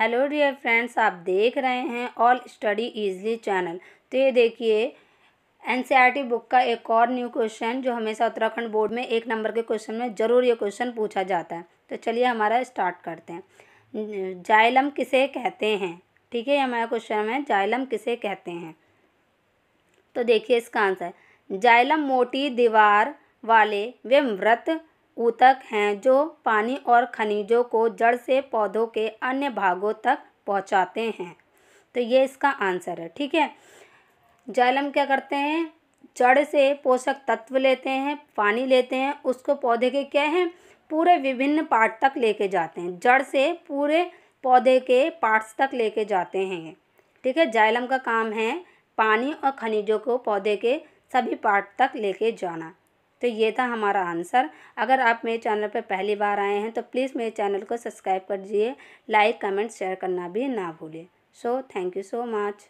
hello dear friends आप देख रहे हैं ऑल स्टडी इजली चैनल तो ये देखिए एन बुक e का एक और न्यू क्वेश्चन जो हमेशा उत्तराखंड बोर्ड में एक नंबर के क्वेश्चन में ज़रूर ये क्वेश्चन पूछा जाता है तो चलिए हमारा स्टार्ट करते हैं जाइलम किसे कहते हैं ठीक है ये हमारा क्वेश्चन है जाइलम किसे कहते हैं तो देखिए इसका आंसर जाइलम मोटी दीवार वाले वे व्रत ऊतक हैं जो पानी और खनिजों को जड़ से पौधों के अन्य भागों तक पहुंचाते हैं तो ये इसका आंसर है ठीक है जाइलम क्या करते हैं जड़ से पोषक तत्व लेते हैं पानी लेते हैं उसको पौधे के क्या हैं पूरे विभिन्न पार्ट तक लेके जाते हैं जड़ से पूरे पौधे के पार्ट्स तक लेके जाते हैं ठीक है जाइलम का काम है पानी और खनिजों को पौधे के सभी पार्ट तक लेके जाना तो ये था हमारा आंसर अगर आप मेरे चैनल पर पहली बार आए हैं तो प्लीज़ मेरे चैनल को सब्सक्राइब कर दीजिए लाइक कमेंट शेयर करना भी ना भूलें so thank you so much